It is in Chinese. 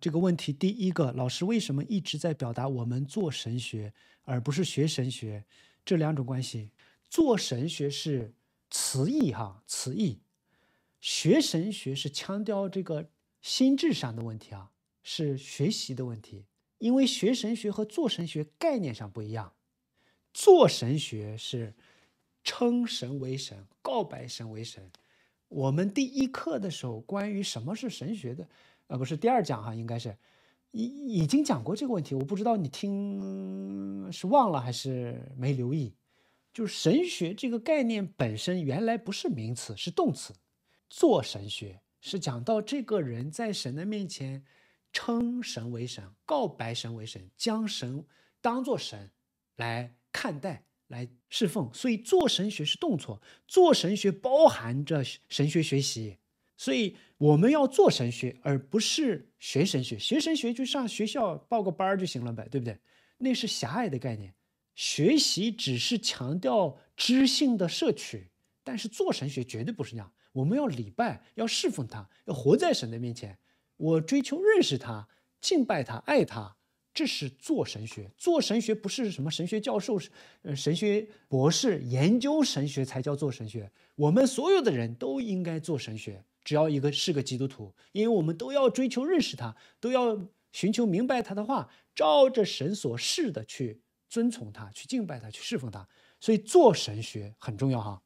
这个问题，第一个老师为什么一直在表达我们做神学而不是学神学？这两种关系，做神学是词义哈词义，学神学是强调这个心智上的问题啊，是学习的问题。因为学神学和做神学概念上不一样，做神学是称神为神，告白神为神。我们第一课的时候，关于什么是神学的。呃，不是第二讲哈，应该是已已经讲过这个问题。我不知道你听是忘了还是没留意。就是神学这个概念本身原来不是名词，是动词。做神学是讲到这个人在神的面前称神为神，告白神为神，将神当做神来看待，来侍奉。所以做神学是动作，做神学包含着神学学习。所以我们要做神学，而不是学神学。学神学就上学校报个班儿就行了呗，对不对？那是狭隘的概念。学习只是强调知性的摄取，但是做神学绝对不是那样。我们要礼拜，要侍奉他，要活在神的面前。我追求认识他、敬拜他、爱他，这是做神学。做神学不是什么神学教授、呃神学博士研究神学才叫做神学。我们所有的人都应该做神学。只要一个是个基督徒，因为我们都要追求认识他，都要寻求明白他的话，照着神所示的去遵从他、去敬拜他、去侍奉他，所以做神学很重要哈。